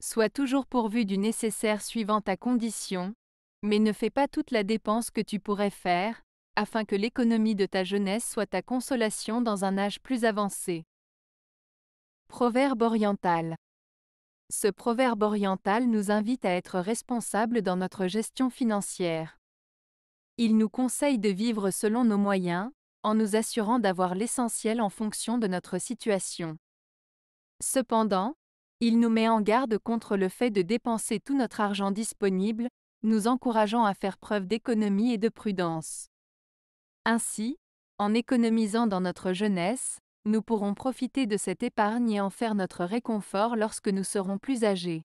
Sois toujours pourvu du nécessaire suivant ta condition, mais ne fais pas toute la dépense que tu pourrais faire, afin que l'économie de ta jeunesse soit ta consolation dans un âge plus avancé. Proverbe oriental. Ce proverbe oriental nous invite à être responsables dans notre gestion financière. Il nous conseille de vivre selon nos moyens, en nous assurant d'avoir l'essentiel en fonction de notre situation. Cependant, il nous met en garde contre le fait de dépenser tout notre argent disponible, nous encourageant à faire preuve d'économie et de prudence. Ainsi, en économisant dans notre jeunesse, nous pourrons profiter de cette épargne et en faire notre réconfort lorsque nous serons plus âgés.